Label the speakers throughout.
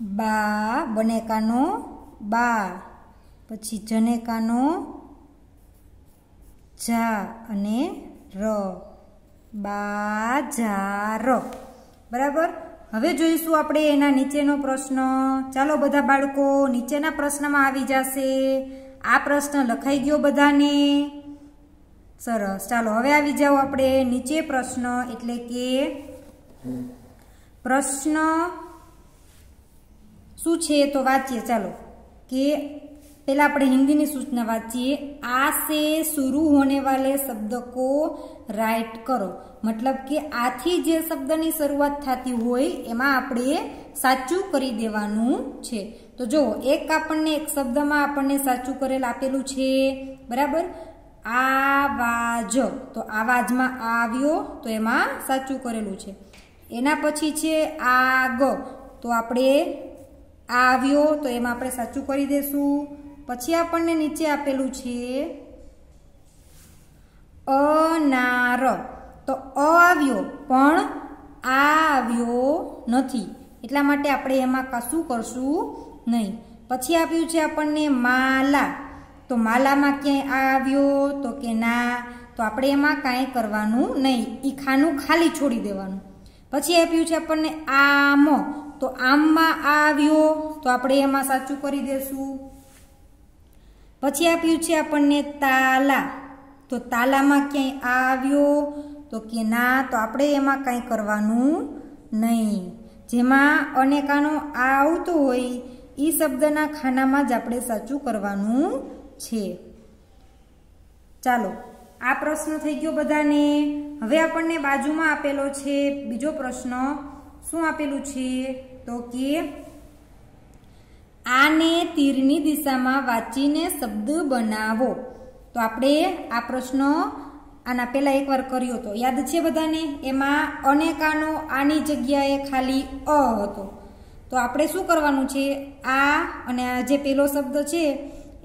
Speaker 1: બા બનેકાનો બા પછી જનેકાનો જા અને ર બા જા ર બરાબર હવે જોઈશું આપણે એના નીચેનો પ્રશ્ન ચાલો બધા બાળકો નીચેના પ્રશ્નમાં આવી જશે આ પ્રશ્ન લખાઈ ગયો બધાને સરસ ચાલો હવે આવી જાઓ આપણે નીચે પ્રશ્ન એટલે કે પ્રશ્ન શું છે એ તો વાંચીએ ચાલો કે પહેલા આપણે હિન્દીની સૂચના વાંચીએ આ સે શરૂ હોને વાલે શબ્દ કો રાઇટ કરો મતલબ કે આથી જે શબ્દની શરૂઆત થતી હોય એમાં આપણે સાચું કરી દેવાનું છે તો જો એક આપણને એક શબ્દમાં આપણને સાચું કરેલ આપેલું છે બરાબર આવાજ તો આવાજમાં આવ્યો તો એમાં સાચું કરેલું છે એના પછી છે આગ તો આપણે આ આવ્યો તો એમાં આપણે સાચું કરી દેશું પછી આપણને નીચે આપેલું છે અનાર તો અ આવ્યો પણ આ આવ્યો નથી એટલા માટે આપણે એમાં કશું કરશું નહીં પછી આપ્યું છે આપણને માલા તો માલામાં ક્યાંય આ આવ્યો તો કે ના તો આપણે એમાં કાંઈ કરવાનું નહીં એ ખાનું ખાલી છોડી દેવાનું પછી આપ્યું છે આપણને આમ તો આમમાં આ આવ્યો તો આપણે એમાં સાચું કરી દેશું પછી આપ્યું છે આપણને તાલા તો તાલામાં ક્યાંય આ આવ્યો તો કે ના તો આપણે એમાં કાંઈ કરવાનું નહીં જેમાં અનેકાનો આ આવતો હોય એ શબ્દના ખાનામાં જ આપણે સાચું કરવાનું છે ચાલો આ પ્રશ્ન થઈ ગયો બધાને હવે આપણને બાજુમાં આપેલો છે બીજો પ્રશ્ન શું આપેલું છે તો કે આને તીરની દિશામાં વાંચીને શબ્દ બનાવો તો આપણે આ પ્રશ્ન આના પહેલાં એકવાર કર્યો હતો યાદ છે બધાને એમાં અનેકાનો આની જગ્યાએ ખાલી અ હતો તો આપણે શું કરવાનું છે આ અને આ જે પેલો શબ્દ છે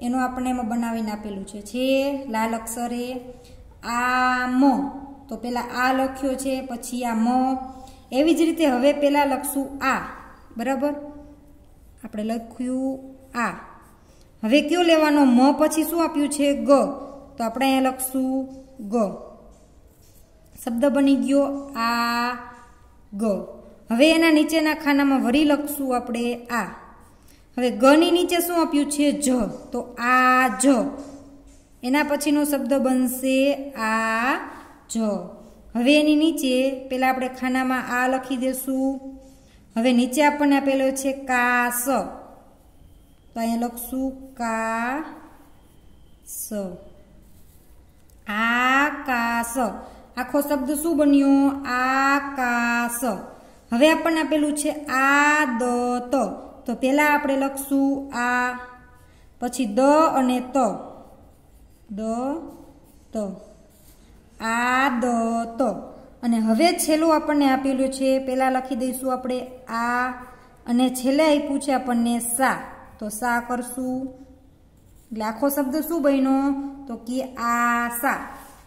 Speaker 1: એનો આપણે એમાં બનાવીને આપેલું છે છે લાલ અક્ષરે આ મ તો પહેલાં આ લખ્યો છે પછી આ મ એવી જ રીતે હવે પહેલાં લખશું આ બરાબર આપણે લખ્યું આ હવે કયો લેવાનો મ પછી શું આપ્યું છે ગ તો આપણે અહીંયા લખશું ગ શબ્દ બની ગયો આ ગ હવે એના નીચેના ખાનામાં વરી લખશું આપણે આ હવે ગની નીચે શું આપ્યું છે જ તો આ જ એના પછીનો શબ્દ બનશે આ જ હવે એની નીચે પહેલાં આપણે ખાનામાં આ લખી દેશું હવે નીચે આપણને આપેલો છે કાસ તો અહીંયા લખશું કા સ આકાશ આખો શબ્દ શું બન્યો આકાશ હવે આપણને આપેલું છે આ દ ત તો પહેલાં આપણે લખશું આ પછી દ અને ત દ ત આ દ આદત અને હવે છેલ્લું આપણને આપેલું છે પહેલાં લખી દઈશું આપણે આ અને છેલ્લે આપ્યું છે આપણને સા તો સા કરશું લાખો શબ્દ શું બન્યો તો કે આ સા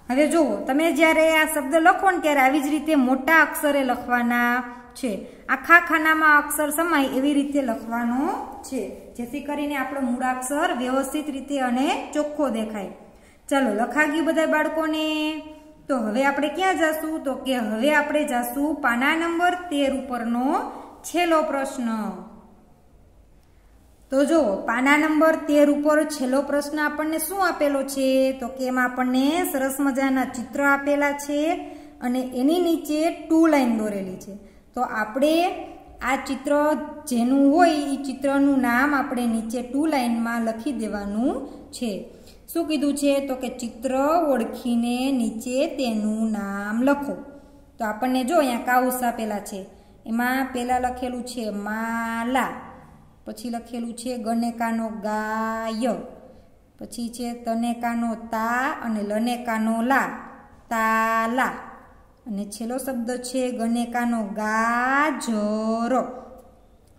Speaker 1: હવે જુઓ તમે જ્યારે આ શબ્દ લખો ને ત્યારે આવી જ રીતે મોટા અક્ષરે લખવાના છે આખા ખાનામાં અક્ષર સમાય એવી રીતે લખવાનો છે જેથી કરીને આપણો મૂળાક્ષર વ્યવસ્થિત રીતે અને ચોખ્ખો દેખાય ચાલો લખાગ્યું બધા બાળકોને તો હવે આપણે ક્યાં જશું તો કે હવે આપણે જશું પાના નંબર તેર ઉપરનો છેલ્લો પ્રશ્ન તો જો પાના નંબર તેર ઉપર છેલ્લો પ્રશ્ન આપણને શું આપેલો છે તો કે એમાં આપણને સરસ મજાના ચિત્ર આપેલા છે અને એની નીચે ટુ લાઈન દોરેલી છે તો આપણે આ ચિત્ર જેનું હોય એ ચિત્રનું નામ આપણે નીચે ટુ લાઇનમાં લખી દેવાનું છે શું કીધું છે તો કે ચિત્ર ઓળખીને નીચે તેનું નામ લખો તો આપણને જો અહીંયા કાઉસ આપેલા છે એમાં પહેલાં લખેલું છે માલા પછી લખેલું છે ગણેકાનો ગાય પછી છે તનેકાનો તા અને લનેકાનો લા તાલા અને છેલ્લો શબ્દ છે ગણેકાનો ગાજરો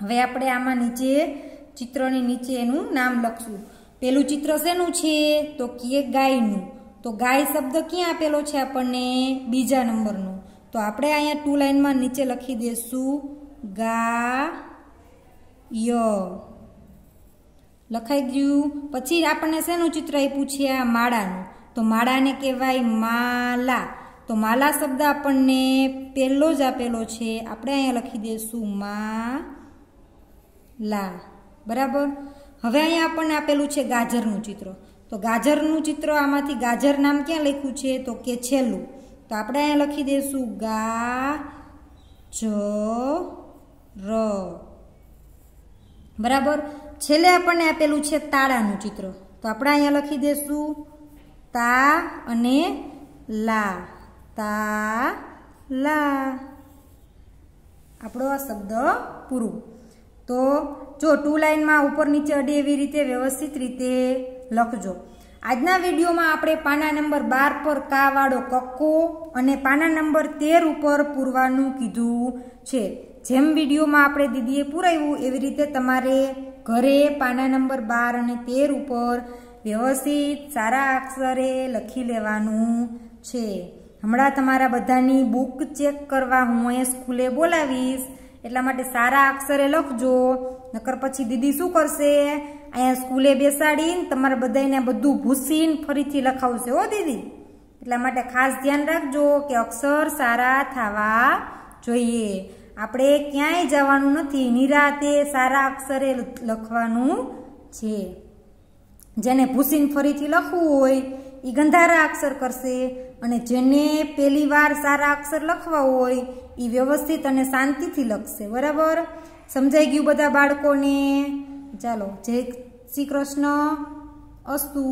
Speaker 1: હવે આપણે આમાં નીચે ચિત્રની નીચે એનું નામ લખશું પેલું ચિત્ર શેનું છે તો કે ગાયનું તો ગાય શબ્દ ક્યાં આપેલો છે આપણને બીજા નંબરનો તો આપણે અહીંયા ટુ લાઇનમાં નીચે લખી દઈશું ગા ય લખાઈ ગયું પછી આપણને શેનું ચિત્ર આપ્યું છે આ માળાનું તો માળાને કહેવાય માલા તો માલા શબ્દ આપણને પહેલો જ આપેલો છે આપણે અહીંયા લખી દઈશું મા લા બરાબર હવે અહીંયા આપણને આપેલું છે ગાજરનું ચિત્ર તો ગાજરનું ચિત્ર આમાંથી ગાજર નામ ક્યાં લખ્યું છે તો કે છેલ્લું તો આપણે અહીંયા લખી દઈશું ગા જ ર બરાબર છેલ્લે આપણને આપેલું છે તાળાનું ચિત્ર તો આપણે અહીંયા લખી દઈશું તા અને લા તા લા આપણો આ શબ્દ પૂરું તો જો ટુ લાઇનમાં ઉપર નીચે અડે એવી રીતે વ્યવસ્થિત રીતે લખજો આજના વિડીયોમાં આપણે પાના નંબર બાર પર કાવાળો કક્કો અને પાના નંબર તેર ઉપર પૂરવાનું કીધું છે જેમ વિડીયોમાં આપણે દીદીએ પૂરાવ્યું એવી રીતે તમારે ઘરે પાના નંબર બાર અને તેર ઉપર વ્યવસ્થિત સારા અક્ષરે લખી લેવાનું છે હમણાં તમારા બધાની બુક ચેક કરવા હું અહીંયા સ્કૂલે બોલાવીશ એટલા માટે સારા અક્ષરે લખજો નકર પછી દીદી શું કરશે અહીંયા સ્કૂલે બેસાડીને તમારે બધાને બધું ભૂસીને ફરીથી લખાવશે હો દીદી એટલા માટે ખાસ ધ્યાન રાખજો કે અક્ષર સારા થવા જોઈએ આપણે ક્યાંય જવાનું નથી નિરાતે સારા અક્ષરે લખવાનું છે જેને ભૂસીને ફરીથી લખવું હોય એ ગંધારા અક્ષર કરશે અને જેને પહેલી વાર સારા અક્ષર લખવા હોય એ વ્યવસ્થિત અને શાંતિથી લખશે બરાબર સમજાઈ ગયું બધા બાળકોને ચાલો જય શ્રી કૃષ્ણ અસ્તુ